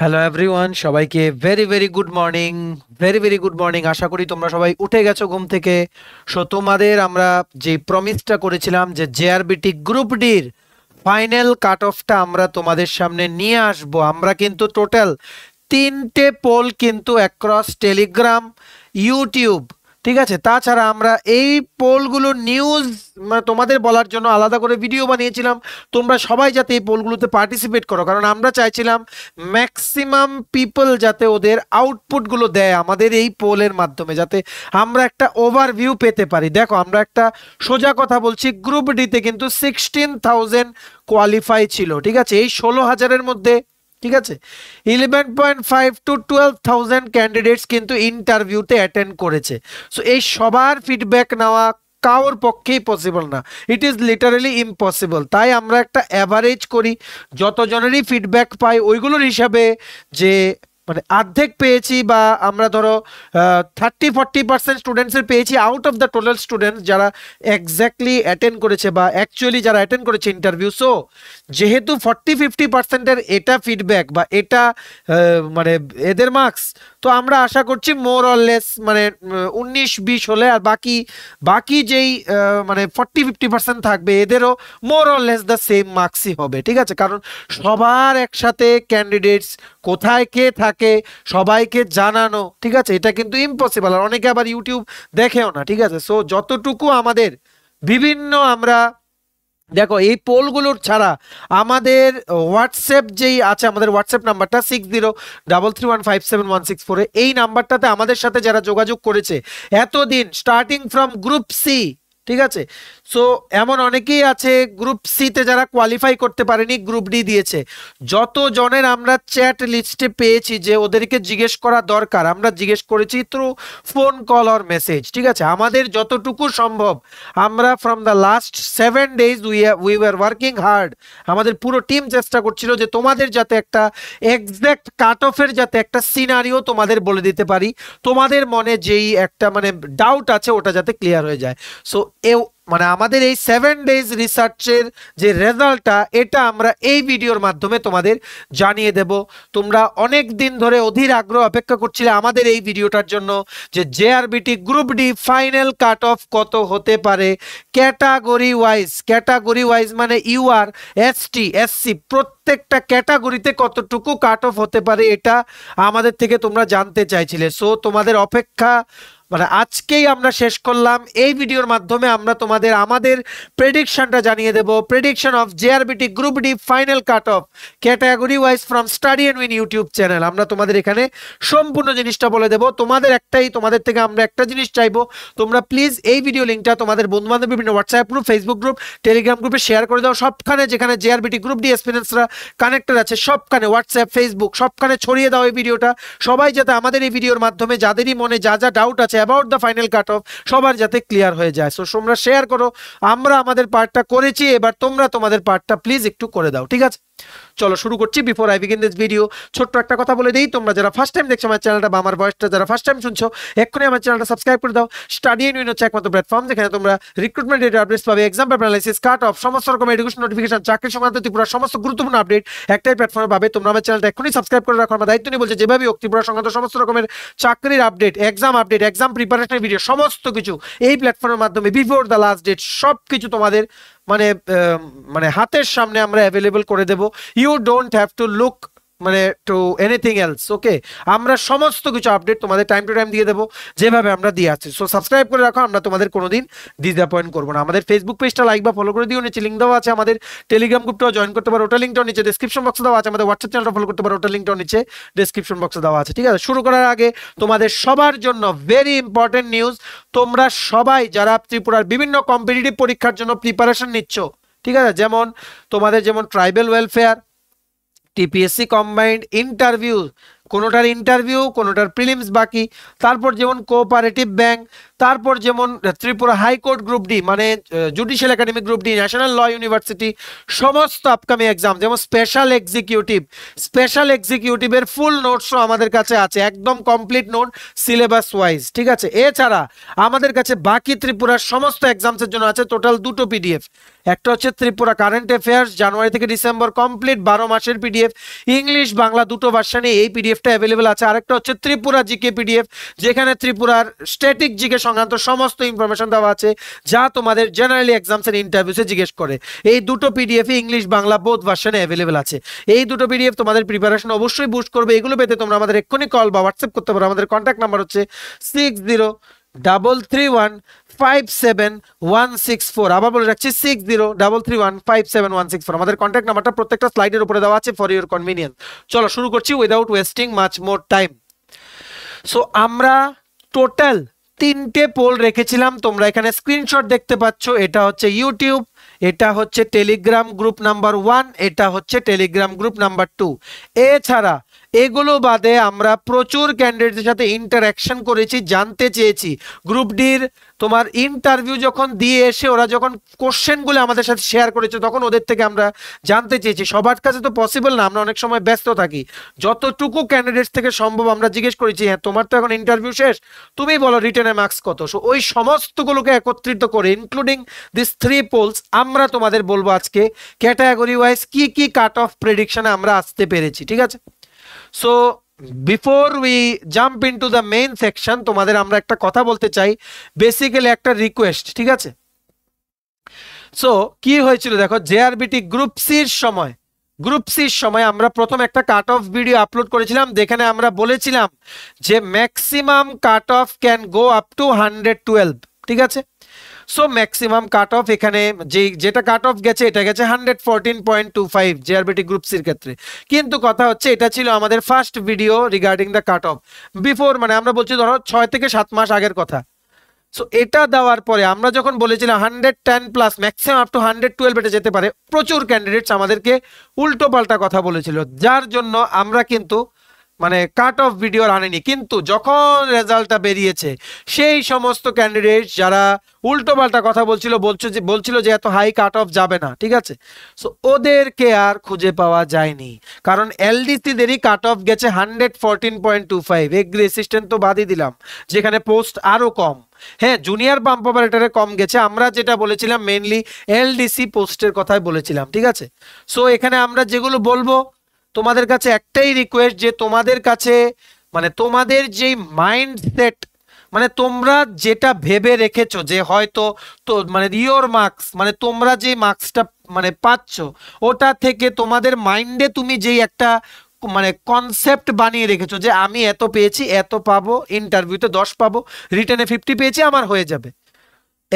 hello everyone সবাইকে very very good morning very very good morning আশা করি তোমরা সবাই উঠে গেছো ঘুম থেকে সো তোমাদের আমরা যে প্রমিসটা করেছিলাম যে জেআরবিটি গ্রুপ ডির ফাইনাল কাট অফটা আমরা তোমাদের সামনে নিয়ে আসব আমরা কিন্তু টোটাল তিনটে পোল কিন্তু অ্যাক্রস টেলিগ্রাম ইউটিউব ঠিক আছে তাছাড়া আমরা এই পোলগুলো নিউজ মানে তোমাদের বলার জন্য আলাদা করে ভিডিও বানিয়েছিলাম তোমরা সবাই যাতে এই পোলগুলোতে পার্টিসিপেট করো কারণ আমরা চাইছিলাম ম্যাক্সিমাম পিপল যাতে ওদের আউটপুটগুলো দেয় আমাদের এই পোলের মাধ্যমে যাতে আমরা একটা ওভারভিউ পেতে পারি দেখো আমরা একটা সোজা কথা বলছি গ্রুপ ডিতে কিন্তু সিক্সটিন থাউজেন্ড কোয়ালিফাই ছিল ঠিক আছে এই ষোলো হাজারের মধ্যে ঠিক আছে eleven point five to twelve thousand candidates কিন্তু ইন্টারভিউতে অ্যাটেন্ড করেছে সো এই সবার ফিডব্যাক নেওয়া কাউর পক্ষেই পসিবল না ইট ইজ লিটারেলি ইম্পসিবল তাই আমরা একটা অ্যাভারেজ করি যতজনেরই ফিডব্যাক পাই ওইগুলোর হিসাবে যে মানে অর্ধেক পেয়েছি বা আমরা ধরো থার্টি ফর্টি পার্সেন্ট স্টুডেন্টসের পেয়েছি out of the total students যারা একজ্যাক্টলি অ্যাটেন্ড করেছে বা অ্যাকচুয়ালি যারা অ্যাটেন্ড করেছে ইন্টারভিউ সো যেহেতু ফর্টি ফিফটি পার্সেন্টের এটা ফিডব্যাক বা এটা মানে এদের মার্কস তো আমরা আশা করছি মোর অরলেস মানে উনিশ বিশ হলে আর বাকি বাকি যেই মানে ফর্টি ফিফটি পার্সেন্ট থাকবে এদেরও মোর অরলেস দ্য সেম মার্কসই হবে ঠিক আছে কারণ সবার একসাথে ক্যান্ডিডেটস কোথায় কে থাকে সবাইকে জানানো ঠিক আছে এটা কিন্তু ইম্পসিবল আর অনেকে আবার ইউটিউব দেখেও না ঠিক আছে সো যতটুকু আমাদের বিভিন্ন আমরা দেখো এই পোলগুলোর ছাড়া আমাদের হোয়াটসঅ্যাপ যেই আছে আমাদের হোয়াটসঅ্যাপ নাম্বারটা six zero double three one five seven one six ফোরে এই নাম্বারটাতে আমাদের সাথে যারা যোগাযোগ করেছে এতদিন স্টার্টিং ফ্রম গ্রুপ সি ঠিক আছে সো এমন অনেকেই আছে গ্রুপ সিতে যারা কোয়ালিফাই করতে পারেনি গ্রুপ ডি দিয়েছে যত জনের আমরা চ্যাট লিস্টে পেয়েছি যে ওদেরকে জিজ্ঞেস করা দরকার আমরা জিজ্ঞেস করেছি through phone call or message ঠিক আছে আমাদের যতটুকু সম্ভব আমরা from the last seven days we we are working hard আমাদের পুরো টিম চেষ্টা করছিল যে তোমাদের যাতে একটা একজ্যাক্ট কাট অফের যাতে একটা সিনারিও তোমাদের বলে দিতে পারি তোমাদের মনে যেই একটা মানে ডাউট আছে ওটা যাতে ক্লিয়ার হয়ে যায় সো এও মানে আমাদের এই সেভেন ডেজ রিসার্চের যে রেজাল্টটা এটা আমরা এই ভিডিওর মাধ্যমে তোমাদের জানিয়ে দেব তোমরা অনেক দিন ধরে অধীর আগ্রহ অপেক্ষা করছিলে আমাদের এই ভিডিওটার জন্য যে JRBT group D final cut off কত হতে পারে ক্যাটাগরি ওয়াইজ ক্যাটাগরি ওয়াইজ মানে ইউআর এসটি এসসি প্রত্যেকটা ক্যাটাগরিতে কতটুকু কাট অফ হতে পারে এটা আমাদের থেকে তোমরা জানতে চাইছিলে সো তোমাদের অপেক্ষা মানে আজকেই আমরা শেষ করলাম এই ভিডিওর মাধ্যমে আমরা তোমাদের আমাদের প্রেডিকশনটা জানিয়ে দেব prediction of JRBT group D final cut off category wise from study and win YouTube channel আমরা তোমাদের এখানে সম্পূর্ণ জিনিসটা বলে দেব তোমাদের একটাই তোমাদের থেকে আমরা একটা জিনিস চাইবো তোমরা প্লিজ এই ভিডিও লিঙ্কটা তোমাদের বন্ধু বান্ধব বিভিন্ন WhatsApp group Facebook group Telegram গ্রুপে শেয়ার করে দাও সবখানে যেখানে জেআরবিটি গ্রুপ ডি এক্সপিরিয়েন্সরা কানেক্টেড আছে সবখানে হোয়াটসঅ্যাপ ফেসবুক সবখানে ছড়িয়ে দাও এই ভিডিওটা সবাই যাতে আমাদের এই ভিডিওর মাধ্যমে যাদেরই মনে যা যা ডাউট আছে যাচ্ছে about the final cut off সবার যাতে ক্লিয়ার হয়ে যায় সো তোমরা শেয়ার করো আমরা আমাদের পার্টটা করেছি এবার তোমরা তোমাদের পার্টটা প্লিজ একটু করে দাও ঠিক আছে চলো শুরু করছি before I begin this video ছোট্ট একটা কথা বলে দিই তোমরা যারা ফার্স্ট টাইম দেখছো আমার চ্যানেলটা বা আমার বয়সটা যারা ফার্স্ট টাইম শুনছো এক্ষুনি আমার চ্যানেলটা সাবস্ক্রাইব করে দাও স্টাডি এন্ড উইন হচ্ছে একমাত্র প্ল্যাটফর্ম যেখানে তোমরা রিক্রুটমেন্ট ডেটা আপডেটস পাবে exam paper analysis cut off সমস্ত রকম এডুকেশন নোটিফিকেশন চাকরি সংক্রান্ত ত্রিপুরার সমস্ত গুরুত্বপূর্ণ আপডেট একটাই প্ল্যাটফর্মে পাবে তোমরা আমার চ্যানেলটা এক্ষুনি সাবস্ক্রাইব করে রাখো আমার দায়িত্ব নিয়ে বলছে যেভাবে হোক ত্রিপুরা সংক্রান্ত সমস্ত রকমের চাকরির আপডেট এক্সাম আপডেট এক্সাম প্রিপারেশনের ভিডিও সমস্ত কিছু এই প্ল্যাটফর্মের মাধ্যমে বিফোর দ্য লাস্ট ডেট সব কিছু তোমাদের মানে মানে হাতের সামনে আমরা অ্যাভেলেবল করে দেব you don't have to look মানে টু এনিথিং এলস ওকে আমরা সমস্ত কিছু আপডেট তোমাদের টাইম টু টাইম দিয়ে দেবো যেভাবে আমরা দিয়ে আসছি সো সাবস্ক্রাইব করে রাখো আমরা তোমাদের কোনো দিন ডিসঅ্যাপয়েন্ট করবো না আমাদের ফেসবুক পেজটা লাইক বা ফলো করে দিও নিচে লিঙ্ক দেওয়া আছে আমাদের টেলিগ্রাম গ্রুপটাও জয়েন করতে পারো ওটা লিঙ্কটাও নিচে ডিসক্রিপশন বক্সে দেওয়া আছে আমাদের হোয়াটসঅ্যাপ চ্যানেলটা ফলো করতে পারো ওটা লিঙ্কটাও নিচে ডিসক্রিপশন বক্সে দেওয়া আছে ঠিক আছে শুরু করার আগে তোমাদের সবার জন্য ভেরি ইম্পর্টেন্ট নিউজ তোমরা সবাই যারা ত্রিপুরার বিভিন্ন কম্পিটিটিভ পরীক্ষার জন্য প্রিপারেশন নিচ্ছ ঠিক আছে যেমন তোমাদের যেমন tribal welfare TPSC combined interview কোনোটার ইন্টারভিউ কোনোটার প্রিলিমস বাকি তারপর যেমন কোঅপারেটিভ ব্যাংক তারপর যেমন ত্রিপুরা হাইকোর্ট গ্রুপ ডি মানে judicial academy group D national law university সমস্ত আপকামিং এক্সাম যেমন স্পেশাল এক্সিকিউটিভ স্পেশাল এক্সিকিউটিভের ফুল নোটসও আমাদের কাছে আছে একদম কমপ্লিট নোট সিলেবাস ওয়াইজ ঠিক আছে এছাড়া আমাদের কাছে বাকি ত্রিপুরার সমস্ত এক্সামসের জন্য আছে টোটাল দুটো পিডিএফ একটা হচ্ছে ত্রিপুরা কারেন্ট অ্যাফেয়ার্স জানুয়ারি থেকে ডিসেম্বর কমপ্লিট বারো মাসের পিডিএফ ইংলিশ বাংলা দুটো ভার্সানে এই পিডিএফটা অ্যাভেলেবেল আছে আরেকটা হচ্ছে ত্রিপুরা জিকে পিডিএফ যেখানে ত্রিপুরার স্ট্যাটিক জিকে সংক্রান্ত সমস্ত ইনফরমেশন দেওয়া আছে যা তোমাদের জেনারেলি এক্সামস এর ইন্টারভিউসে জিজ্ঞেস করে এই দুটো পিডিএফ ইংলিশ বাংলা বোধ ভার্সনে অ্যাভেলেবেল আছে এই দুটো পিডিএফ তোমাদের প্রিপারেশন অবশ্যই বুস্ট করবে এগুলো পেতে তোমরা আমাদের এক্ষুনি কল বা হোয়াটসঅ্যাপ করতে পারো আমাদের কন্ট্যাক্ট নাম্বার হচ্ছে six zero double three one five seven one six four আবার বলে রাখছি six zero double three one five seven one six four আমাদের কন্ট্যাক্ট নাম্বারটা প্রত্যেকটা স্লাইডের উপরে দেওয়া আছে ফর ইউর কনভিনিয়েন্স চলো শুরু করছি without wasting much more time so আমরা টোটাল তিনটে পোল রেখেছিলাম তোমরা এখানে স্ক্রিনশট দেখতে পাচ্ছ এটা হচ্ছে ইউটিউব এটা হচ্ছে টেলিগ্রাম গ্রুপ নাম্বার ওয়ান এটা হচ্ছে টেলিগ্রাম গ্রুপ নাম্বার টু এছাড়া এগুলো বাদে আমরা প্রচুর ক্যান্ডিডেটের সাথে ইন্টারাকশন করেছি জানতে চেয়েছি গ্রুপ ডির তোমার ইন্টারভিউ যখন দিয়ে এসে ওরা যখন কোশ্চেনগুলো আমাদের সাথে শেয়ার করেছে তখন ওদের থেকে আমরা জানতে চেয়েছি সবার কাছে তো পসিবল না আমরা অনেক সময় ব্যস্ত থাকি যতটুকু ক্যান্ডিডেটস থেকে সম্ভব আমরা জিজ্ঞেস করেছি হ্যাঁ তোমার তো এখন ইন্টারভিউ শেষ তুমি বলো রিটার্নে মার্কস কত সো ওই সমস্তগুলোকে একত্রিত করে ইনক্লুডিং দিস থ্রি পোলস আমরা তোমাদের বলবো আজকে ক্যাটাগরি ওয়াইজ কি কি কাট অফ প্রেডিকশানে আমরা আসতে পেরেছি ঠিক আছে so before we jump into the main section তোমাদের আমরা একটা কথা বলতে চাই বেসিক্যালি একটা রিকোয়েস্ট ঠিক আছে সো কি হয়েছিল দেখো জে বিটি গ্রুপ সির সময় গ্রুপ সির সময় আমরা প্রথম একটা কাট অফ ভিডিও আপলোড করেছিলাম যেখানে আমরা বলেছিলাম যে maximum cut off can go up to hundred twelve ঠিক আছে সো ম্যাক্সিমাম কাট অফ এখানে যে যেটা কাট অফ গেছে এটা গেছে hundred fourteen point two five JRBT group সির ক্ষেত্রে কিন্তু কথা হচ্ছে এটা ছিল আমাদের first video regarding the cut off before মানে আমরা বলছি ধরো ছয় থেকে সাত মাস আগের কথা সো এটা দেওয়ার পরে আমরা যখন বলেছিলাম hundred ten plus maximum up to hundred twelve এটা যেতে পারে প্রচুর ক্যান্ডিডেটস আমাদেরকে উল্টো পাল্টা কথা বলেছিল যার জন্য আমরা কিন্তু মানে কাট অফ ভিডিও আনেনি কিন্তু যখন রেজাল্টটা বেরিয়েছে সেই সমস্ত ক্যান্ডিডেট যারা উল্টোপাল্টা কথা বলছিল বলছো যে বলছিল যে এত হাই কাট অফ যাবে না ঠিক আছে সো ওদেরকে আর খুঁজে পাওয়া যায়নি কারণ এলডিসিদেরই কাট অফ গেছে hundred fourteen point two five agri assistant তো বাদই দিলাম যেখানে পোস্ট আরও কম হ্যাঁ জুনিয়র পাম্প অপারেটরে কম গেছে আমরা যেটা বলেছিলাম মেনলি এলডিসি পোস্টের কথাই বলেছিলাম ঠিক আছে সো এখানে আমরা যেগুলো বলবো তোমাদের কাছে একটাই রিকোয়েস্ট যে তোমাদের কাছে মানে তোমাদের যেই মাইন্ডসেট মানে তোমরা যেটা ভেবে রেখেছো যে হয়তো তো মানে ইয়োর মার্কস মানে তোমরা যে মার্কসটা মানে পাচ্ছ ওটা থেকে তোমাদের মাইন্ডে তুমি যেই একটা মানে কনসেপ্ট বানিয়ে রেখেছো যে আমি এত পেয়েছি এত পাবো ইন্টারভিউতে দশ পাবো রিটার্নে ফিফটি পেয়েছি আমার হয়ে যাবে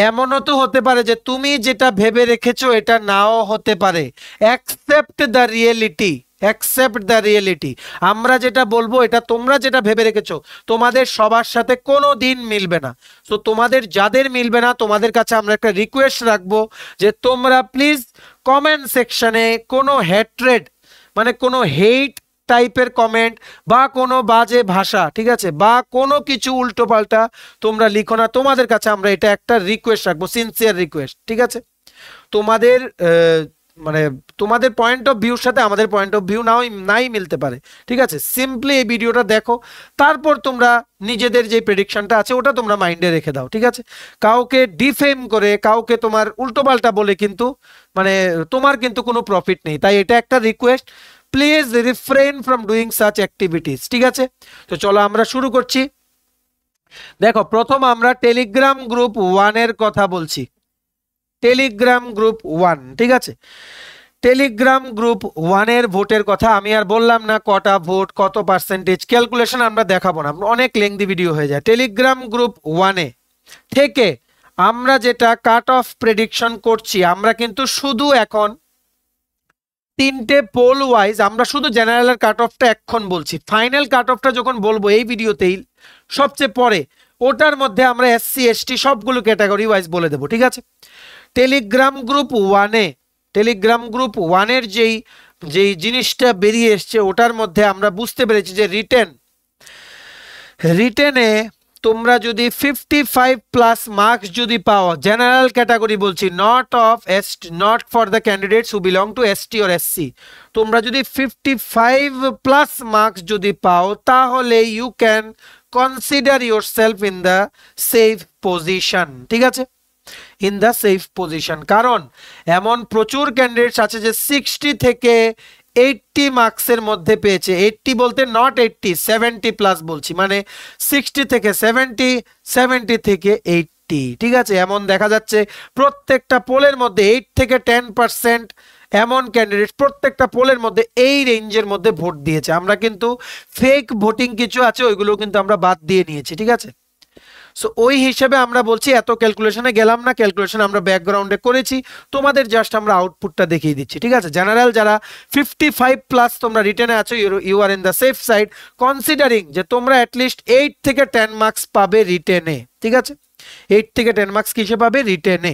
এমনও তো হতে পারে যে তুমি যেটা ভেবে রেখেছো এটা নাও হতে পারে accept the reality accept the reality আমরা যেটা বলবো এটা তোমরা যেটা ভেবে রেখেছো তোমাদের সবার সাথে কোনো দিন মিলবে না তো তোমাদের যাদের মিলবে না তোমাদের কাছে আমরা একটা রিকোয়েস্ট রাখবো যে তোমরা প্লিজ কমেন্ট সেকশানে কোনো হ্যাট্রেড মানে কোনো হেইট টাইপের কমেন্ট বা কোনো বাজে ভাষা ঠিক আছে বা কোনো কিছু উল্টোপাল্টা তোমরা লিখো না তোমাদের কাছে আমরা এটা একটা রিকোয়েস্ট রাখবো সিনসিয়ার রিকোয়েস্ট ঠিক আছে তোমাদের মানে তোমাদের পয়েন্ট অফ ভিউর সাথে আমাদের পয়েন্ট অফ ভিউ নাও নাই মিলতে পারে ঠিক আছে সিম্পলি এই ভিডিওটা দেখো তারপর তোমরা নিজেদের যে প্রেডিকশানটা আছে ওটা তোমরা মাইন্ডে রেখে দাও ঠিক আছে কাউকে ডিফেম করে কাউকে তোমার উল্টোপাল্টা বলে কিন্তু মানে তোমার কিন্তু কোনো প্রফিট নেই তাই এটা একটা request please refrain from doing such activities ঠিক আছে তো চলো আমরা শুরু করছি দেখো প্রথম আমরা টেলিগ্রাম গ্রুপ ওয়ানের কথা বলছি টেলিগ্রাম গ্রুপ ওয়ান ঠিক আছে টেলিগ্রাম গ্রুপ ওয়ানের ভোটের কথা আমি আর বললাম না কটা ভোট কত পার্সেন্টেজ ক্যালকুলেশন আমরা দেখাবো না অনেক লেংদি ভিডিও হয়ে যায় টেলিগ্রাম গ্রুপ ওয়ানে থেকে আমরা যেটা কাট অফ প্রেডিকশন করছি আমরা কিন্তু শুধু এখন তিনটে পোল ওয়াইজ আমরা শুধু জেনারেলের কাট অফটা এখন বলছি ফাইনাল কাট অফটা যখন বলবো এই ভিডিওতেই সবচেয়ে পরে ওটার মধ্যে আমরা এসসি এসটি সবগুলো ক্যাটাগরি ওয়াইজ বলে দেবো ঠিক আছে টেলিগ্রাম গ্রুপ ওয়ানে টেলিগ্রাম গ্রুপ ওয়ানের যেই যেই জিনিসটা বেরিয়ে এসছে ওটার মধ্যে আমরা বুঝতে পেরেছি যে রিটেন রিটেনে তোমরা যদি ফিফটি ফাইভ প্লাস মার্কস যদি পাও জেনারেল ক্যাটাগরি বলছি not of S not for the candidates who belong to S T or SC তোমরা যদি ফিফটি ফাইভ প্লাস মার্কস যদি পাও তাহলে you can consider yourself in the safe position ঠিক আছে ইন দ্য সেফ পজিশন কারণ এমন প্রচুর ক্যান্ডিডেটস আছে যে সিক্সটি থেকে এইটটি মার্কসের মধ্যে পেয়েছে এইটটি বলতে নট এইটটি সেভেন্টি প্লাস বলছি মানে সিক্সটি থেকে সেভেন্টি সেভেন্টি থেকে এইটটি ঠিক আছে এমন দেখা যাচ্ছে প্রত্যেকটা পোলের মধ্যে এইট থেকে টেন পারসেন্ট এমন ক্যান্ডিডেট প্রত্যেকটা পোলের মধ্যে এই রেঞ্জের মধ্যে ভোট দিয়েছে আমরা কিন্তু ফেক ভোটিং কিছু আছে ওইগুলো কিন্তু আমরা বাদ দিয়ে নিয়েছি ঠিক আছে সো ওই হিসাবে আমরা বলছি এত ক্যালকুলেশনে গেলাম না ক্যালকুলেশন আমরা ব্যাকগ্রাউন্ডে করেছি তোমাদের জাস্ট আমরা আউটপুটটা দেখিয়ে দিচ্ছি ঠিক আছে জেনারেল যারা ফিফটি ফাইভ প্লাস তোমরা রিটার্নে আছো you are in the safe side considering যে তোমরা অ্যাটলিস্ট এইট থেকে টেন মার্কস পাবে রিটেনে ঠিক আছে এইট থেকে টেন মার্কস কিসে পাবে রিটার্নে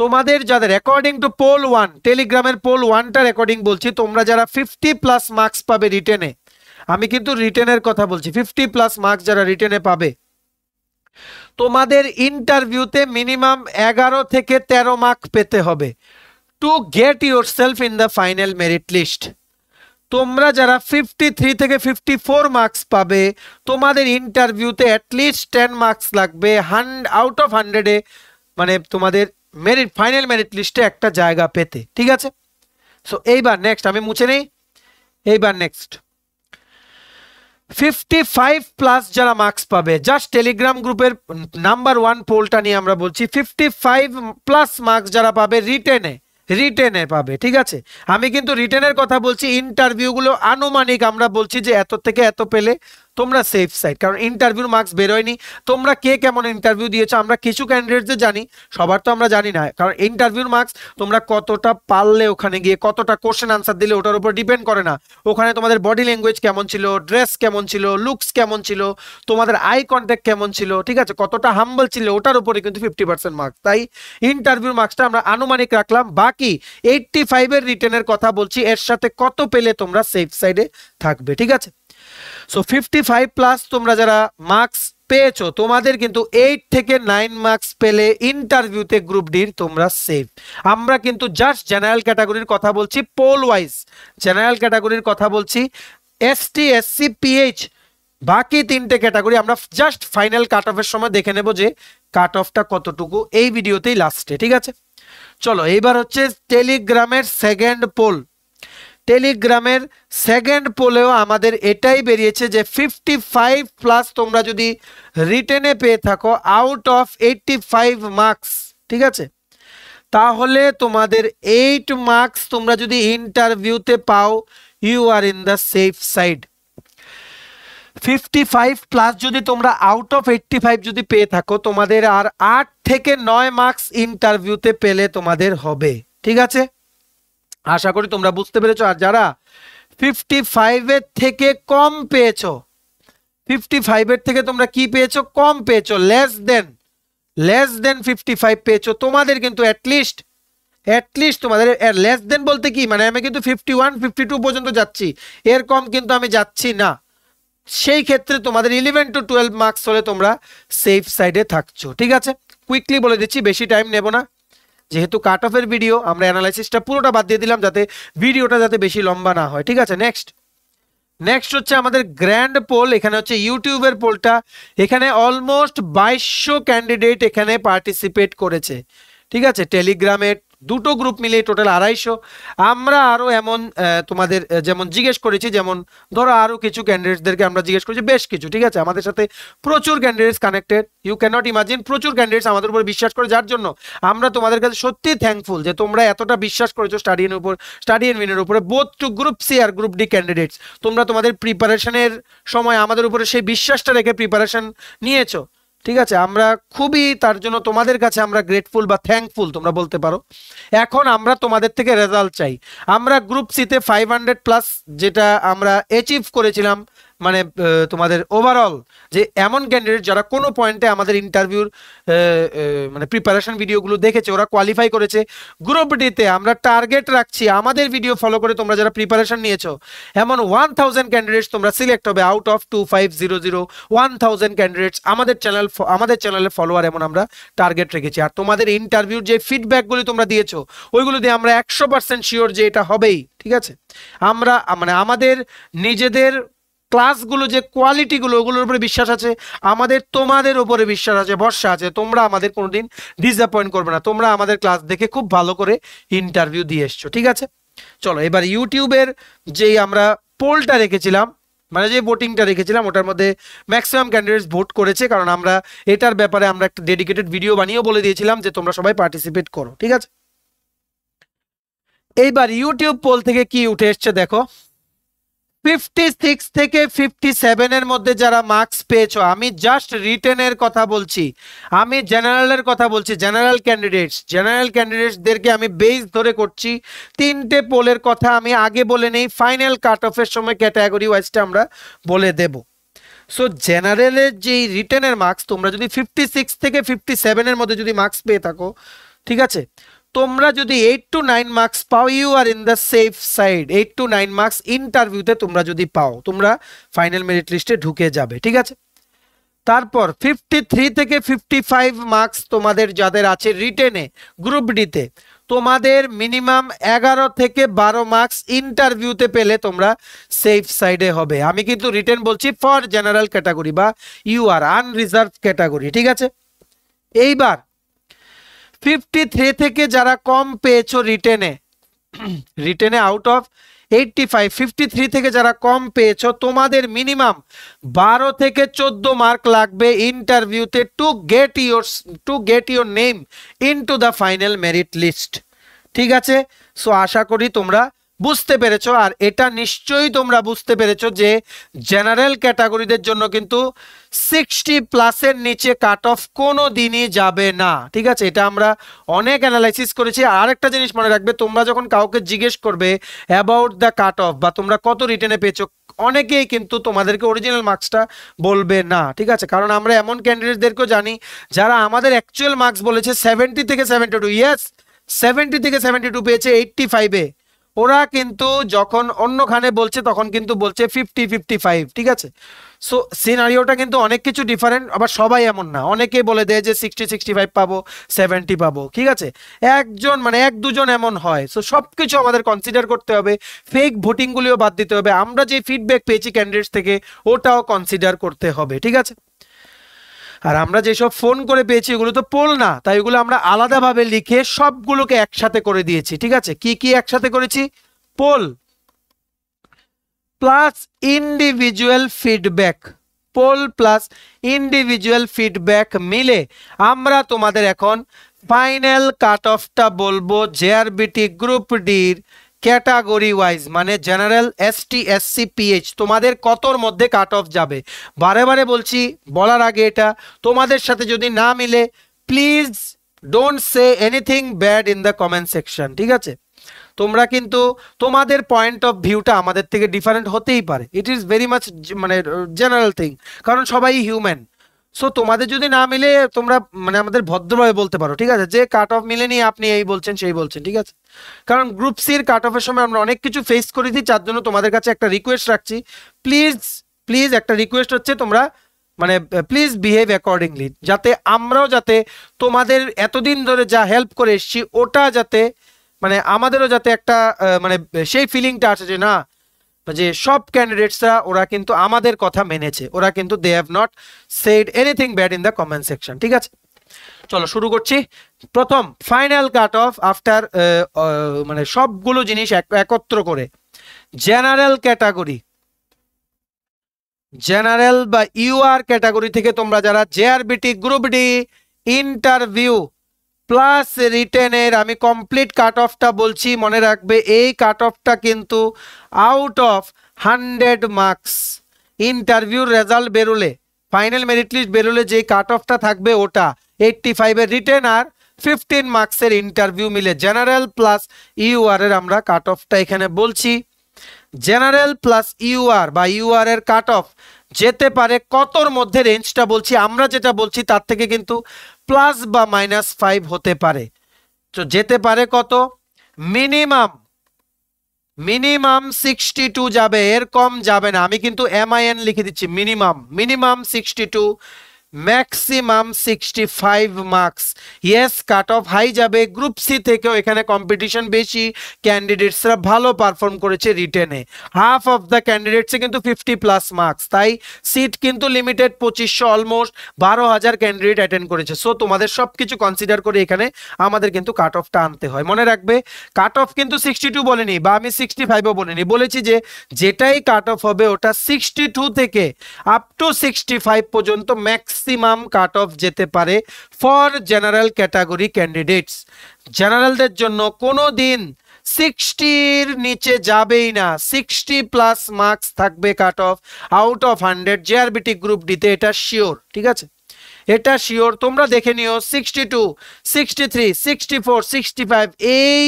তোমাদের যাদের অ্যাকর্ডিং টু পোল ওয়ান টেলিগ্রামের পোল ওয়ানটার অ্যাকর্ডিং বলছি তোমরা যারা ফিফটি প্লাস মার্কস পাবে রিটেনে আমি কিন্তু রিটেনের কথা বলছি ফিফটি প্লাস মার্কস যারা রিটেনে পাবে তোমাদের ইন্টারভিউতে মিনিমাম এগারো থেকে ১৩ মার্ক পেতে হবে to get yourself in the final merit list তোমরা যারা ফিফটি থ্রি থেকে ফিফটি ফোর মার্কস পাবে তোমাদের ইন্টারভিউতে অ্যাটলিস্ট টেন মার্কস লাগবে হান্ড আউট অফ হান্ড্রেডে মানে তোমাদের মেরিট ফাইনাল মেরিট লিস্টে একটা জায়গা পেতে ঠিক আছে সো এইবার নেক্সট আমি মুছে নেই এইবার নেক্সট ফিফটি ফাইভ প্লাস যারা মার্কস পাবে জাস্ট টেলিগ্রাম গ্রুপের নাম্বার ওয়ান পোলটা নিয়ে আমরা বলছি ফিফটি ফাইভ প্লাস মার্কস যারা পাবে রিটেনে রিটেনে পাবে ঠিক আছে আমি কিন্তু রিটেনের কথা বলছি ইন্টারভিউগুলো আনুমানিক আমরা বলছি যে এত থেকে এত পেলে তোমরা সেফ সাইড কারণ ইন্টারভিউ মার্কস বেরোয়নি তোমরা কে কেমন ইন্টারভিউ দিয়েছো আমরা কিছু ক্যান্ডিডেটদের জানি সবার তো আমরা জানি না কারণ ইন্টারভিউর মার্কস তোমরা কতটা পারলে ওখানে গিয়ে কতটা কোশ্চেন আনসার দিলে ওটার উপর ডিপেন্ড করে না ওখানে তোমাদের বডি ল্যাঙ্গুয়েজ কেমন ছিল ড্রেস কেমন ছিল লুকস কেমন ছিল তোমাদের আই কন্ট্যাক্ট কেমন ছিল ঠিক আছে কতটা হাম্বল ছিল ওটার উপরে কিন্তু ফিফটি পার্সেন্ট মার্কস তাই ইন্টারভিউর মার্কসটা আমরা আনুমানিক রাখলাম বাকি এইটটি ফাইভের রিটেনের কথা বলছি এর সাথে কত পেলে তোমরা সেফ সাইডে থাকবে ঠিক আছে সো ফিফটি ফাইভ প্লাস তোমরা যারা মার্কস পেয়েছো তোমাদের কিন্তু এইট থেকে নাইন মার্কস পেলে ইন্টারভিউতে গ্রুপ ডির তোমরা সেভ আমরা কিন্তু জাস্ট জেনারেল ক্যাটাগরির কথা বলছি পোল ওয়াইজ জেনারেল ক্যাটাগরির কথা বলছি এসটি এসসি পিএইচ বাকি তিনটে ক্যাটাগরি আমরা জাস্ট ফাইনাল কাট অফের সময় দেখে নেব যে কাট অফটা কতটুকু এই ভিডিওতেই লাস্টে ঠিক আছে চলো এইবার হচ্ছে টেলিগ্রামের সেকেন্ড পোল টেলিগ্রামের সেকেন্ড পোলেও আমাদের এটাই বেরিয়েছে যে ফিফটি ফাইভ প্লাস তোমরা যদি রিটেনে পেয়ে থাকো out of eighty five marks ঠিক আছে তাহলে তোমাদের এইট মার্কস তোমরা যদি ইন্টারভিউতে পাও you are in the safe side fifty five plus যদি তোমরা আউট অফ এইটটি ফাইভ যদি পেয়ে থাকো তোমাদের আর আট থেকে নয় মার্কস ইন্টারভিউতে পেলে তোমাদের হবে ঠিক আছে আশা করি তোমরা বুঝতে পেরেছো আর যারা ফিফটি ফাইভের থেকে কম পেয়েছো ফিফটি ফাইভের থেকে তোমরা কি পেয়েছো কম পেয়েছো less than less than fifty five পেয়েছো তোমাদের কিন্তু অ্যাটলিস্ট অ্যাটলিস্ট তোমাদের লেস দেন বলতে কি মানে আমি কিন্তু ফিফটি ওয়ান ফিফটি টু পর্যন্ত যাচ্ছি এর কম কিন্তু আমি যাচ্ছি না সেই ক্ষেত্রে তোমাদের ইলেভেন টু টুয়েলভ মার্কস হলে তোমরা সেফ সাইডে থাকছো ঠিক আছে কুইকলি বলে দিচ্ছি বেশি টাইম নেব না যেহেতু কাট অফের ভিডিও আমরা অ্যানালাইসিসটা পুরোটা বাদ দিয়ে দিলাম যাতে ভিডিওটা যাতে বেশি লম্বা না হয় ঠিক আছে নেক্সট নেক্সট হচ্ছে আমাদের গ্র্যান্ড পোল এখানে হচ্ছে ইউটিউবের পোলটা এখানে অলমোস্ট বাইশশো ক্যান্ডিডেট এখানে পার্টিসিপেট করেছে ঠিক আছে টেলিগ্রামের দুটো গ্রুপ মিলিয়ে টোটাল আড়াইশো আমরা আরও এমন তোমাদের যেমন জিজ্ঞেস করেছি যেমন ধরো আরও কিছু ক্যান্ডিডেটসদেরকে আমরা জিজ্ঞেস করেছি বেশ কিছু ঠিক আছে আমাদের সাথে প্রচুর candidates connected you can't imagine প্রচুর ক্যান্ডিডেটস আমাদের উপর বিশ্বাস করে যার জন্য আমরা তোমাদের কাছে সত্যি থ্যাঙ্কফুল যে তোমরা এতটা বিশ্বাস করেছো স্টাডি এন উপর স্টাডি এন উইনের উপরে বোথ টু গ্রুপ সি আর গ্রুপ ডি ক্যান্ডিডেটস তোমরা তোমাদের প্রিপারেশনের সময় আমাদের উপরে সেই বিশ্বাসটা রেখে প্রিপারেশন নিয়েছো ঠিক আছে আমরা খুবই তার জন্য তোমাদের কাছে আমরা গ্রেটফুল বা থ্যাঙ্কফুল তোমরা বলতে পারো এখন আমরা তোমাদের থেকে রেজাল্ট চাই আমরা গ্রুপ সিতে ফাইভ হান্ড্রেড প্লাস যেটা আমরা অ্যাচিভ করেছিলাম মানে তোমাদের ওভারঅল যে এমন ক্যান্ডিডেট যারা কোনো পয়েন্টে আমাদের ইন্টারভিউর মানে প্রিপারেশন ভিডিওগুলো দেখেছে ওরা কোয়ালিফাই করেছে গ্রুপ ডিতে আমরা টার্গেট রাখছি আমাদের ভিডিও ফলো করে তোমরা যারা প্রিপারেশন নিয়েছো এমন ওয়ান থাউজেন্ড ক্যান্ডিডেটস তোমরা সিলেক্ট হবে out of two five zero zero one thousand candidates আমাদের চ্যানেল আমাদের চ্যানেলে ফলোয়ার এমন আমরা টার্গেট রেখেছি আর তোমাদের ইন্টারভিউর যে ফিডব্যাকগুলি তোমরা দিয়েছো ওইগুলো দিয়ে আমরা একশো পার্সেন্ট শিওর যে এটা হবেই ঠিক আছে আমরা মানে আমাদের নিজেদের ক্লাসগুলো যে কোয়ালিটিগুলো ওগুলোর উপরে বিশ্বাস আছে আমাদের তোমাদের উপরে বিশ্বাস আছে ভরসা আছে তোমরা আমাদের কোনো দিন ডিসঅ্যাপয়েন্ট করবে না তোমরা আমাদের ক্লাস দেখে খুব ভালো করে ইন্টারভিউ দিয়ে এসছো ঠিক আছে চলো এবার ইউটিউবের যেই আমরা পোলটা রেখেছিলাম মানে যে ভোটিংটা রেখেছিলাম ওটার মধ্যে ম্যাক্সিমাম ক্যান্ডিডেটস ভোট করেছে কারণ আমরা এটার ব্যাপারে আমরা একটা ডেডিকেটেড ভিডিও বানিয়েও বলে দিয়েছিলাম যে তোমরা সবাই পার্টিসিপেট করো ঠিক আছে এইবার ইউটিউব পোল থেকে কি উঠে এসছে দেখো ফিফটি সিক্স থেকে ফিফটি সেভেনের মধ্যে যারা মার্কস পেয়েছো আমি জাস্ট রিটেনের কথা বলছি আমি জেনারেলের কথা বলছি জেনারেল ক্যান্ডিডেটস জেনারেল ক্যান্ডিডেটসদেরকে আমি বেস ধরে করছি তিনটে পোলের কথা আমি আগে বলে নেই ফাইনাল কাট অফের সময় ক্যাটাগরি ওয়াইজটা আমরা বলে দেব সো জেনারেলের যেই রিটেনের মার্কস তোমরা যদি ফিফটি সিক্স থেকে ফিফটি সেভেনের মধ্যে যদি মার্কস পেয়ে থাকো ঠিক আছে তোমরা যদি এইট টু নাইন মার্কস পাও you are in the safe side eight to nine marks ইন্টারভিউতে তোমরা যদি পাও তোমরা ফাইনাল মেরিট লিস্টে ঢুকে যাবে ঠিক আছে তারপর ফিফটি থ্রি থেকে ফিফটি ফাইভ মার্কস তোমাদের যাদের আছে রিটেনে গ্রুপ ডিতে তোমাদের মিনিমাম এগারো থেকে বারো মার্কস ইন্টারভিউতে পেলে তোমরা সেফ সাইডে হবে আমি কিন্তু রিটেন বলছি ফর জেনারেল ক্যাটাগরি বা ইউ আর আনরিজার্ভ ক্যাটাগরি ঠিক আছে এইবার ফিফটি থ্রি থেকে যারা কম পেয়েছো রিটেনে রিটেনে out of eighty five fifty three থেকে যারা কম পেয়েছো তোমাদের মিনিমাম বারো থেকে চোদ্দ মার্ক লাগবে ইন্টারভিউতে to get your to get your name in to the final merit list ঠিক আছে সো আশা করি তোমরা বুঝতে পেরেছ আর এটা নিশ্চয়ই তোমরা বুঝতে পেরেছ যে জেনারেল ক্যাটাগরিদের জন্য কিন্তু সিক্সটি প্লাসের নিচে কাট অফ কোনো দিনই যাবে না ঠিক আছে এটা আমরা অনেক অ্যানালাইসিস করেছি আর একটা জিনিস মনে রাখবে তোমরা যখন কাউকে জিজ্ঞেস করবে অ্যাবাউট দ্য কাট অফ বা তোমরা কত রিটার্নে পেয়েছো অনেকেই কিন্তু তোমাদেরকে অরিজিনাল মার্কসটা বলবে না ঠিক আছে কারণ আমরা এমন ক্যান্ডিডেটদেরকেও জানি যারা আমাদের অ্যাকচুয়াল মার্কস বলেছে সেভেন্টি থেকে সেভেন্টি টু ইয়েস সেভেন্টি থেকে সেভেন্টি টু পেয়েছে এইটটি ফাইভে ওরা কিন্তু যখন অন্যখানে বলছে তখন কিন্তু বলছে ফিফটি ফিফটি ফাইভ ঠিক আছে সো সিনারিওটা কিন্তু অনেক কিছু ডিফারেন্ট আবার সবাই এমন না অনেকে বলে দেয় যে সিক্সটি সিক্সটি ফাইভ পাবো সেভেন্টি পাবো ঠিক আছে একজন মানে এক দুজন এমন হয় সো সব কিছু আমাদের কনসিডার করতে হবে ফেক ভোটিংগুলিও বাদ দিতে হবে আমরা যে ফিডব্যাক পেয়েছি ক্যান্ডিডেটস থেকে ওটাও কনসিডার করতে হবে ঠিক আছে আর আমরা যেসব ফোন করে পেয়েছি এগুলো তো পোল না তাই এগুলো আমরা আলাদাভাবে লিখে সবগুলোকে একসাথে করে দিয়েছি ঠিক আছে কি কি একসাথে করেছি poll plus individual feedback poll plus individual feedback মিলে আমরা তোমাদের এখন ফাইনাল কাট অফটা বলবো জেআরবিটি গ্রুপ ডির ক্যাটাগরি ওয়াইজ মানে জেনারেল এসটি এসসি পিএইচ তোমাদের কতর মধ্যে কাট অফ যাবে বারে বারে বলছি বলার আগে এটা তোমাদের সাথে যদি না মিলে please don't say anything bad in the comment section ঠিক আছে তোমরা কিন্তু তোমাদের পয়েন্ট অফ ভিউটা আমাদের থেকে ডিফারেন্ট হতেই পারে ইট ইজ ভেরি মাচ মানে জেনারেল থিং কারণ সবাই হিউম্যান সো তোমাদের যদি না মিলে তোমরা মানে আমাদের ভদ্রভাবে বলতে পারো ঠিক আছে যে কাট অফ মিলেনি আপনি এই বলছেন সেই বলছেন ঠিক আছে কারণ গ্রুপ সির কাট অফের সময় আমরা অনেক কিছু ফেস করে দিই যার জন্য তোমাদের কাছে একটা রিকোয়েস্ট রাখছি প্লিজ প্লিজ একটা রিকোয়েস্ট হচ্ছে তোমরা মানে প্লিজ বিহেভ অ্যাকর্ডিংলি যাতে আমরাও যাতে তোমাদের এতদিন ধরে যা হেল্প করে এসছি ওটা যাতে মানে আমাদেরও যাতে একটা মানে সেই ফিলিংটা আছে যে না যে সব ক্যান্ডিডেটসরা ওরা কিন্তু আমাদের কথা মেনেছে ওরা কিন্তু they have not said anything bad in the comment section ঠিক আছে চলো শুরু করছি প্রথম ফাইনাল কাট অফ আফটার মানে সবগুলো জিনিস একত্র করে জেনারেল ক্যাটাগরি জেনারেল বা ইউআর ক্যাটাগরি থেকে তোমরা যারা JRBT group D interview plus রিটেনের আমি কমপ্লিট কাট অফটা বলছি মনে রাখবে এই কাট অফটা কিন্তু আউট অফ হান্ড্রেড মার্কস ইন্টারভিউর রেজাল্ট বেরোলে ফাইনাল মেরিট লিস্ট বেরোলে যে কাট অফটা থাকবে ওটা এইটটি ফাইভের রিটেন আর ফিফটিন মার্কসের ইন্টারভিউ মিলে জেনারেল প্লাস ইউআরের আমরা কাট অফটা এখানে বলছি জেনারেল প্লাস ইউআর বা ইউআর এর কাট অফ যেতে পারে কতর মধ্যে রেঞ্জটা বলছি আমরা যেটা বলছি তার থেকে কিন্তু প্লাস বা মাইনাস ফাইভ হতে পারে তো যেতে পারে কত মিনিমাম মিনিমাম সিক্সটি টু যাবে এর কম যাবে না আমি কিন্তু এম আই এন লিখে দিচ্ছি minimum minimum sixty two maximum sixty five marks yes cut off high যাবে গ্রুপ সি থেকেও এখানে কম্পিটিশন বেশি ক্যান্ডিডেটসরা ভালো পারফর্ম করেছে রিটেনে হাফ অফ দ্য ক্যান্ডিডেটসে কিন্তু ফিফটি প্লাস মার্কস তাই সিট কিন্তু লিমিটেড পঁচিশশো অলমোস্ট বারো হাজার ক্যান্ডিডেট অ্যাটেন্ড করেছে সো তোমাদের সব কিছু কনসিডার করে এখানে আমাদের কিন্তু কাট অফটা আনতে হয় মনে রাখবে কাট অফ কিন্তু সিক্সটি টু বলেনি বা আমি সিক্সটি ফাইভও বলিনি বলেছি যে যেটাই কাট অফ হবে ওটা সিক্সটি টু থেকে আপ টু সিক্সটি ফাইভ পর্যন্ত ম্যাক্স ম্যাক্সিমাম কাট অফ যেতে পারে ফর জেনারেল ক্যাটাগরি ক্যান্ডিডেটস জেনারেলদের জন্য কোনো দিন সিক্সটির নিচে যাবেই না সিক্সটি প্লাস মার্কস থাকবে cut off out of hundred JRBT group ডিতে এটা শিওর ঠিক আছে এটা শিওর তোমরা দেখে নিও sixty two sixty three sixty four sixty five এই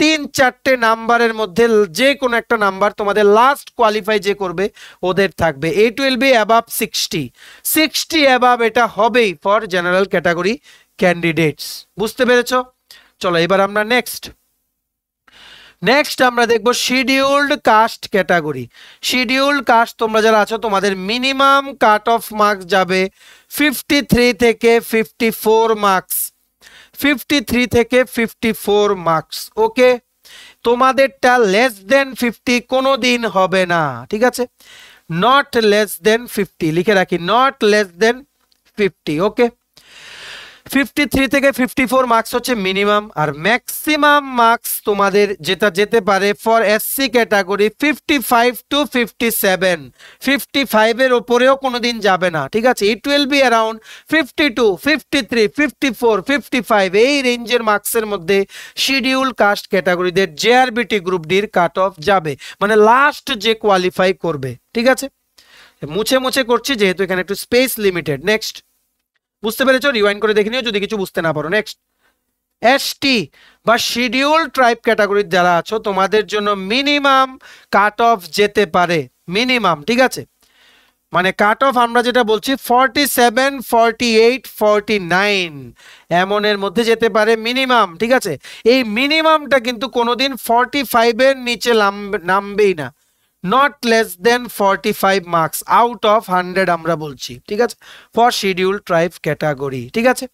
তিন চারটে নাম্বারের মধ্যে যে কোনো একটা নাম্বার তোমাদের লাস্ট কোয়ালিফাই যে করবে ওদের থাকবে it will be above sixty sixty above এটা হবেই ফর জেনারেল ক্যাটাগরি ক্যান্ডিডেটস বুঝতে পেরেছ চলো এবার আমরা নেক্সট নেক্সট আমরা দেখব scheduled caste category scheduled caste তোমরা যারা আছো তোমাদের মিনিমাম কাট অফ মার্কস যাবে ফিফটি থ্রি থেকে fifty four marks fifty three থেকে ফিফটি ফোর মার্কস ওকে তোমাদেরটা লেস দেন ফিফটি কোনো দিন হবে না ঠিক আছে নট লেস দেন ফিফটি লিখে রাখি not less than fifty okay fifty three থেকে ফিফটি ফোর মার্কস হচ্ছে মিনিমাম আর ম্যাক্সিমাম মার্কস তোমাদের যেটা যেতে পারে for SC category fifty five to fifty seven fifty ফাইভের ওপরেও কোনো দিন যাবে না ঠিক আছে it will be around fifty two fifty three fifty four fifty five এই রেঞ্জের মার্কসের মধ্যে শিডিউল কাস্ট ক্যাটাগরিদের জেআরবিটি গ্রুপ ডির কাট অফ যাবে মানে লাস্ট যে কোয়ালিফাই করবে ঠিক আছে মুছে মুছে করছি যেহেতু এখানে একটু স্পেস লিমিটেড নেক্সট বুঝতে পেরেছো রিওয়াইন করে দেখে নিও যদি কিছু বুঝতে না পারো নেক্সট এসটি বা শিডিউল ট্রাইব ক্যাটাগরির যারা আছো তোমাদের জন্য মিনিমাম কাট অফ যেতে পারে মিনিমাম ঠিক আছে মানে কাট অফ আমরা যেটা বলছি forty seven forty eight forty nine এমনের মধ্যে যেতে পারে মিনিমাম ঠিক আছে এই মিনিমামটা কিন্তু কোনোদিন ফর্টি ফাইভের নিচে নামবেই না not less than forty five marks out of hundred আমরা বলছি ঠিক আছে ফর শিডিউল ট্রাইব ক্যাটাগরি ঠিক আছে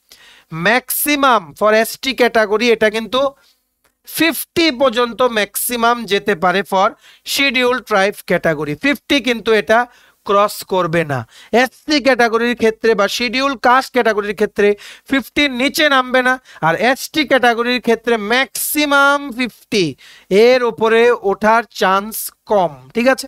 ম্যাক্সিমাম ফর এসটি ক্যাটাগরি এটা কিন্তু ফিফটি পর্যন্ত ম্যাক্সিমাম যেতে পারে for schedule tribe category fifty কিন্তু এটা ক্রস করবে না এসসি ক্যাটাগরির ক্ষেত্রে বা শিডিউল কাস্ট ক্যাটাগরির ক্ষেত্রে ফিফটির নিচে নামবে না আর এসটি ক্যাটাগরির ক্ষেত্রে ম্যাক্সিমাম ফিফটি এর ওপরে ওঠার চান্স কম ঠিক আছে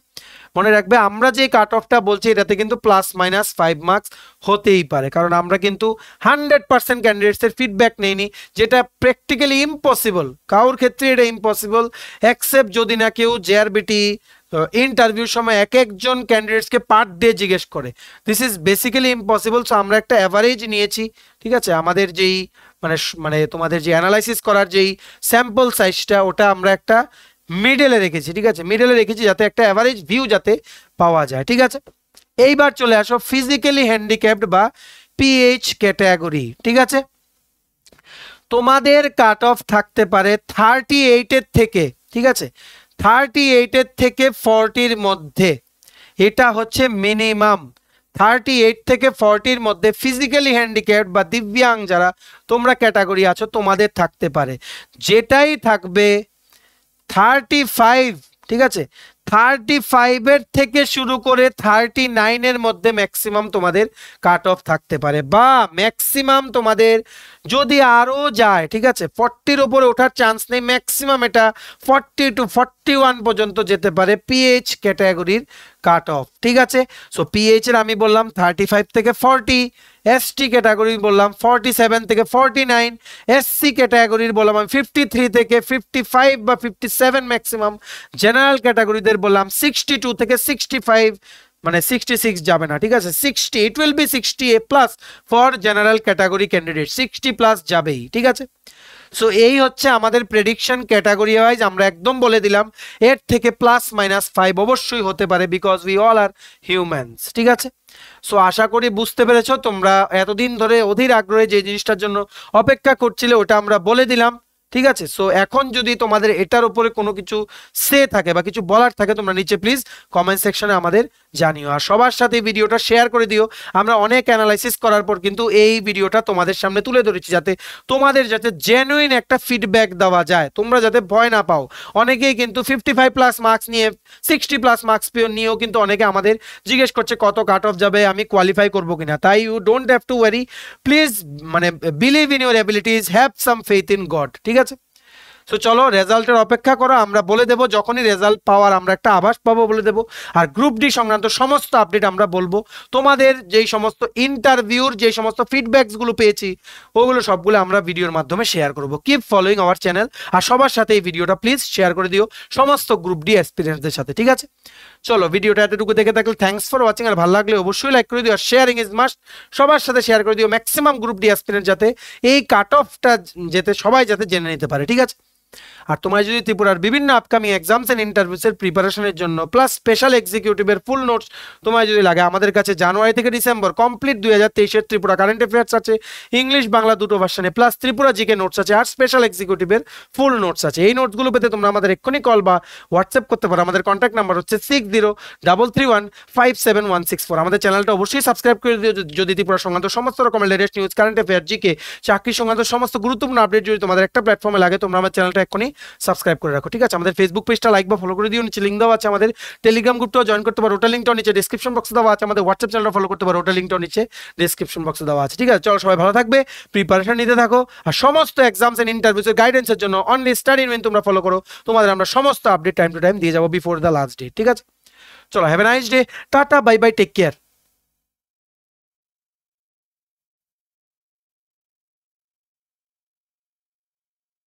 মনে রাখবে আমরা যে কাট অফটা বলছি এটাতে কিন্তু প্লাস মাইনাস ফাইভ মার্কস হতেই পারে কারণ আমরা কিন্তু হান্ড্রেড পার্সেন্ট ক্যান্ডিডেটসের ফিডব্যাক নেইনি যেটা প্র্যাকটিক্যালি ইম্পসিবল কারোর ক্ষেত্রে এটা ইম্পসিবল অ্যাকসেপ্ট যদি না কেউ জেআরবিটি ইন্টারভিউর সময় এক একজন ক্যান্ডিডেটসকে পার্ট দিয়ে জিজ্ঞেস করে this is basically impossible so আমরা একটা অ্যাভারেজ নিয়েছি ঠিক আছে আমাদের যেই মানে মানে তোমাদের যে অ্যানালাইসিস করার যেই স্যাম্পল সাইজটা ওটা আমরা একটা মিডেলে রেখেছি ঠিক আছে মিডেলে রেখেছি যাতে একটা অ্যাভারেজ ভিউ যাতে পাওয়া যায় ঠিক আছে এইবার চলে আসো ফিজিক্যালি হ্যান্ডিক্যাপড বা পিএইচ ক্যাটাগরি ঠিক আছে তোমাদের কাট অফ থাকতে পারে থার্টি এইটের থেকে ঠিক আছে থার্টি এইটের থেকে ফর্টির মধ্যে এটা হচ্ছে মিনিমাম থার্টি এইট থেকে ফর্টির মধ্যে ফিজিক্যালি হ্যান্ডিক্যাপ বা দিব্যাং যারা তোমরা ক্যাটাগরি আছো তোমাদের থাকতে পারে যেটাই থাকবে থার্টি ফাইভ ঠিক আছে থার্টি ফাইভের থেকে শুরু করে থার্টি নাইনের মধ্যে ম্যাক্সিমাম তোমাদের কাট অফ থাকতে পারে বা ম্যাক্সিমাম তোমাদের যদি আরও যায় ঠিক আছে ফর্টির ওপরে ওঠার চান্স নেই ম্যাক্সিমাম এটা ফর্টি টু ফর্টি ওয়ান পর্যন্ত যেতে পারে পিএইচ ক্যাটাগরির কাট অফ ঠিক আছে সো পিএইচ এর আমি বললাম থার্টি ফাইভ থেকে ফর্টি এসটি ক্যাটাগরি বললাম ফর্টি সেভেন থেকে ফর্টি নাইন এস সি ক্যাটাগরির বললাম আমি ফিফটি থ্রি থেকে ফিফটি ফাইভ বা ফিফটি সেভেন ম্যাক্সিমাম জেনারেল ক্যাটাগরিদের বললাম সিক্সটি টু থেকে সিক্সটি ফাইভ মানে সিক্সটি সিক্স যাবে না ঠিক আছে sixty it will be sixty a plus for general category candidate sixty plus যাবেই ঠিক আছে সো এই হচ্ছে আমাদের প্রেডিকশন ক্যাটাগরি ওয়াইজ আমরা একদম বলে দিলাম এর থেকে প্লাস মাইনাস ফাইভ অবশ্যই হতে পারে because we all are humans ঠিক আছে সো আশা করি বুঝতে পেরেছ তোমরা এতদিন ধরে অধীর আগ্রহে যে জিনিসটার জন্য অপেক্ষা করছিলে ওটা আমরা বলে দিলাম ঠিক আছে সো এখন যদি তোমাদের এটার উপরে কোনো কিছু সে থাকে বা কিছু বলার থাকে তোমরা নিচে প্লিজ কমেন্ট সেকশনে আমাদের জানিও আর সবার সাথে ভিডিওটা শেয়ার করে দিও আমরা অনেক অ্যানালাইসিস করার পর কিন্তু এই ভিডিওটা তোমাদের সামনে তুলে ধরেছি যাতে তোমাদের যাতে জেনুইন একটা ফিডব্যাক দেওয়া যায় তোমরা যাতে ভয় না পাও অনেকেই কিন্তু ফিফটি ফাইভ প্লাস মার্কস নিয়ে সিক্সটি প্লাস মার্কস নিয়েও কিন্তু অনেকে আমাদের জিজ্ঞেস করছে কত কাট অফ যাবে আমি কোয়ালিফাই করবো কিনা তাই you don't have to worry please মানে believe in your abilities have some faith in God ঠিক আছে আছে তো চলো রেজাল্টের অপেক্ষা করো আমরা বলে দেব যখনই রেজাল্ট পাওয়ার আমরা একটা আভাস পাবো বলে দেব আর গ্রুপ ডি সংক্রান্ত সমস্ত আপডেট আমরা বলবো তোমাদের যেই সমস্ত ইন্টারভিউর যেই সমস্ত ফিডব্যাকসগুলো পেয়েছি ওগুলো সবগুলো আমরা ভিডিওর মাধ্যমে শেয়ার করবো কিপ ফলোয়িং আওয়ার চ্যানেল আর সবার সাথে এই ভিডিওটা প্লিজ শেয়ার করে দিও সমস্ত গ্রুপ ডি এক্সপিরিয়েন্সদের সাথে ঠিক আছে চলো ভিডিওটা এতটুকু দেখে থাকলে থ্যাংকস ফর ওয়াচিং আর ভালো লাগলে অবশ্যই লাইক করে দিও আর শেয়ারিং ইজ মাস্ট সবার সাথে শেয়ার করে দিও ম্যাক্সিমাম গ্রুপ ডি অ্যাসপিরেন্ট যাতে এই কাট অফটা যেতে সবাই যাতে জেনে নিতে পারে ঠিক আছে আর তোমায় যদি ত্রিপুরার বিভিন্ন আপকামিং এক্সামস অ্যান্ড ইন্টারভিউসের প্রিপারেশনের জন্য প্লাস স্পেশাল এক্সিকিউটিভের ফুল নোটস তোমায় যদি লাগে আমাদের কাছে জানুয়ারি থেকে ডিসেম্বর কমপ্লিট দুই হাজার তেইশের ত্রিপুরা কারেন্ট অ্যাফেয়ার্স আছে ইংলিশ বাংলা দুটো ভার্সানে প্লাস ত্রিপুরা জিকে নোটস আছে আর স্পেশাল এক্সিকিউটিভের ফুল নোটস আছে এই নোটসগুলো পেতে তোমরা আমাদের এক্ষুনি কল বা হোয়াটসঅ্যাপ করতে পারো আমাদের কন্ট্যাক্ট নাম্বার হচ্ছে six zero double three one five seven one six four আমাদের চ্যানেলটা অবশ্যই সাবস্ক্রাইব করে দিও যদি ত্রিপুরা সংক্রান্ত সমস্ত রকমের latest news current affair GK চাকরি সংক্রান্ত সমস্ত গুরুত্বপূর্ণ আপডেট যদি তোমাদের একটা প্ল্যাটফর্মে লাগে তোমরা আমার চ্যানেলটা এক্ষুনি সাবস্ক্রাইব করে রাখো ঠিক আছে আমাদের ফেসবুক পেজটা লাইক বা ফলো করে দিও নিচে লিঙ্ক দেওয়া আছে আমাদের টেলিগ্রাম গ্রুপটাও জয়েন করতে পারো ওটা লিঙ্কটাও নিচে ডিসক্রিপশন বক্সে দেওয়া আছে আমাদের হোয়াটসঅ্যাপ চ্যানেলটা ফলো করতে পারো ওটা লিঙ্কটাও নিচে ডিসক্রিপশন বক্সে দেওয়া আছে ঠিক আছে চলো সবাই ভালো থাকবে প্রিপারেশন নিতে থাকো আর সমস্ত এক্সামস এন্ড ইন্টারভিউসের গাইডেন্সের জন্য অনলি স্টাডি ইনভেন্ট তোমরা ফলো করো তোমাদের আমরা সমস্ত আপডেট টাইম টু টাইম দিয়ে যাবো বিফোর দ্য লাস্ট ডে ঠিক আছে চলো have a nice day tata bye bye take care